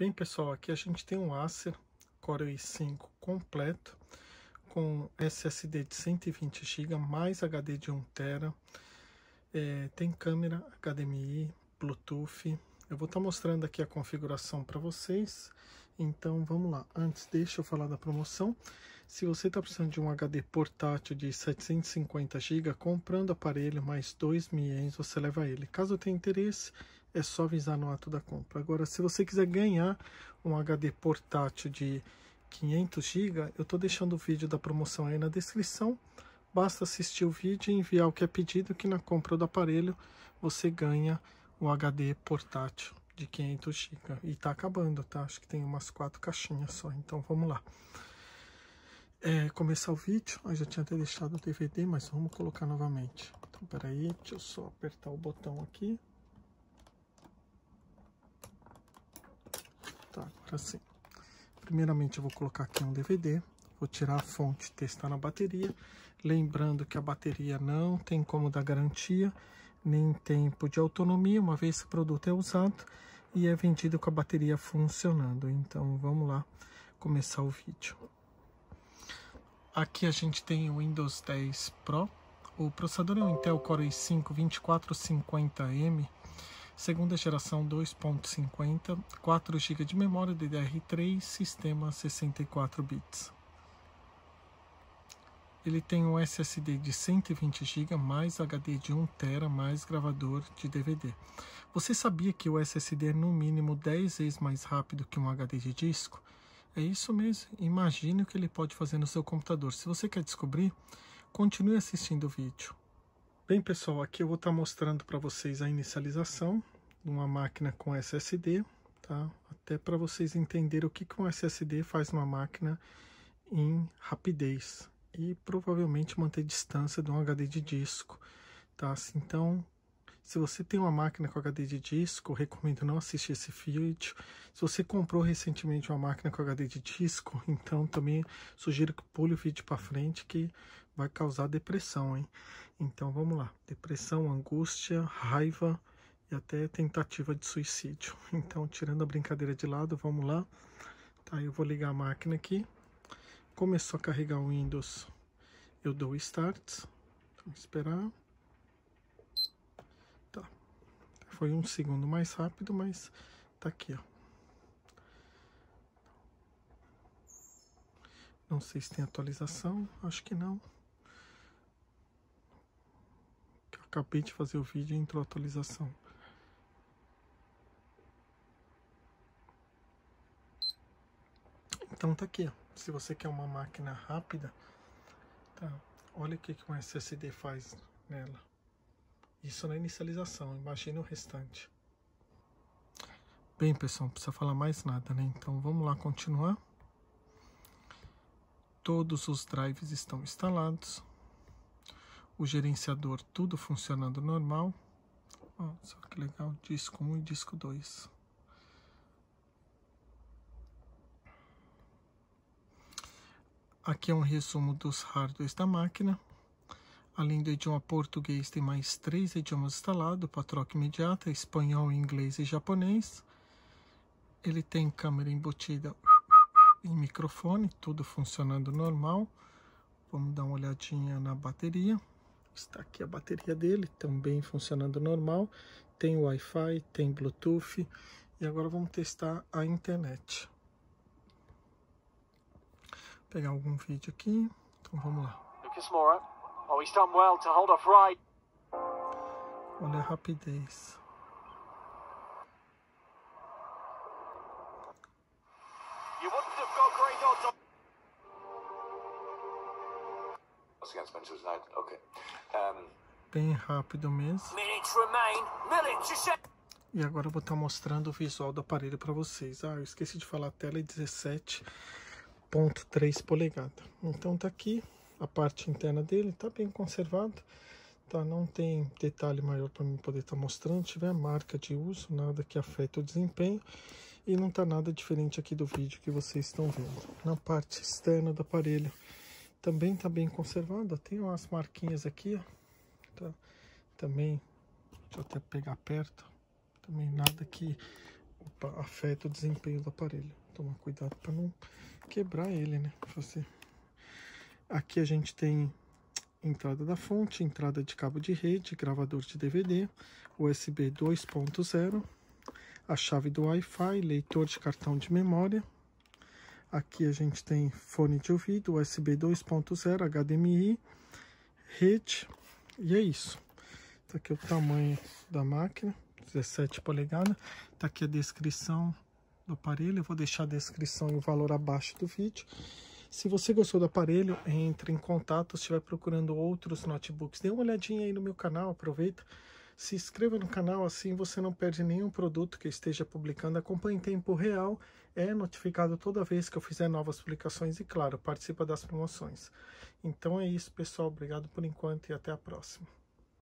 Bem pessoal, aqui a gente tem um Acer Core i5 completo com SSD de 120 GB mais HD de 1 TB, é, tem câmera HDMI, Bluetooth. Eu vou estar tá mostrando aqui a configuração para vocês. Então vamos lá, antes deixa eu falar da promoção. Se você está precisando de um HD portátil de 750 GB, comprando aparelho mais dois mil ienes, você leva ele. Caso tenha interesse, é só avisar no ato da compra. Agora, se você quiser ganhar um HD portátil de 500 GB, eu estou deixando o vídeo da promoção aí na descrição. Basta assistir o vídeo e enviar o que é pedido, que na compra do aparelho você ganha o HD portátil de 500 GB. E está acabando, tá? Acho que tem umas quatro caixinhas só, então vamos lá. É, começar o vídeo, eu já tinha até deixado o DVD, mas vamos colocar novamente. Então, peraí, deixa eu só apertar o botão aqui. tá? Agora sim. Primeiramente eu vou colocar aqui um DVD, vou tirar a fonte e testar na bateria. Lembrando que a bateria não tem como dar garantia, nem tempo de autonomia, uma vez que o produto é usado e é vendido com a bateria funcionando. Então vamos lá começar o vídeo. Aqui a gente tem o Windows 10 Pro. O processador é um Intel Core i5 2450M segunda geração 2.50, 4 GB de memória DDR3, sistema 64 bits. Ele tem um SSD de 120 GB, mais HD de 1 TB, mais gravador de DVD. Você sabia que o SSD é no mínimo 10 vezes mais rápido que um HD de disco? É isso mesmo, imagine o que ele pode fazer no seu computador. Se você quer descobrir, continue assistindo o vídeo. Bem pessoal, aqui eu vou estar tá mostrando para vocês a inicialização de uma máquina com SSD, tá? até para vocês entenderem o que, que um SSD faz numa máquina em rapidez e provavelmente manter distância de um HD de disco. Tá? Então, se você tem uma máquina com HD de disco, recomendo não assistir esse vídeo. Se você comprou recentemente uma máquina com HD de disco, então também sugiro que pule o vídeo para frente que vai causar depressão, hein? Então vamos lá: depressão, angústia, raiva e até tentativa de suicídio. Então, tirando a brincadeira de lado, vamos lá. Tá, eu vou ligar a máquina aqui. Começou a carregar o Windows, eu dou start. Vamos esperar. Tá. Foi um segundo mais rápido, mas tá aqui, ó. Não sei se tem atualização, acho que não. acabei de fazer o vídeo e entrou a atualização. Então tá aqui, ó. se você quer uma máquina rápida, tá? olha o que, que um SSD faz nela. Isso na inicialização, imagina o restante. Bem pessoal, não precisa falar mais nada, né? Então vamos lá continuar. Todos os drives estão instalados o gerenciador tudo funcionando normal. só que legal, disco 1 e disco 2. Aqui é um resumo dos hardwares da máquina. Além do idioma português, tem mais três idiomas instalados para troca imediata, espanhol, inglês e japonês. Ele tem câmera embutida e microfone, tudo funcionando normal. Vamos dar uma olhadinha na bateria. Está aqui a bateria dele, também funcionando normal. Tem Wi-Fi, tem Bluetooth. E agora vamos testar a internet. Vou pegar algum vídeo aqui. Então vamos lá. Lucas Moura. Oh, he's done well to hold off right. Olha a rapidez. You wouldn't have got great odds on against Manchester United. Okay. Um, Bem rápido mesmo. E agora eu vou estar tá mostrando o visual do aparelho para vocês. Ah, eu esqueci de falar, a tela é 17.3 polegada. Então tá aqui a parte interna dele, tá bem conservado. Tá, não tem detalhe maior para mim poder estar tá mostrando, tiver marca de uso, nada que afeta o desempenho e não tá nada diferente aqui do vídeo que vocês estão vendo. Na parte externa do aparelho, também está bem conservada, tem umas marquinhas aqui, ó. Tá, também, deixa eu até pegar perto, também nada que opa, afeta o desempenho do aparelho. Tomar cuidado para não quebrar ele, né? Você... Aqui a gente tem entrada da fonte, entrada de cabo de rede, gravador de DVD, USB 2.0, a chave do Wi-Fi, leitor de cartão de memória, Aqui a gente tem fone de ouvido, USB 2.0, HDMI, rede, e é isso. Tá aqui o tamanho da máquina, 17 polegadas. Tá aqui a descrição do aparelho, eu vou deixar a descrição e o valor abaixo do vídeo. Se você gostou do aparelho, entre em contato, se estiver procurando outros notebooks, dê uma olhadinha aí no meu canal, aproveita se inscreva no canal, assim você não perde nenhum produto que eu esteja publicando. Acompanhe em tempo real, é notificado toda vez que eu fizer novas publicações e, claro, participa das promoções. Então é isso, pessoal. Obrigado por enquanto e até a próxima.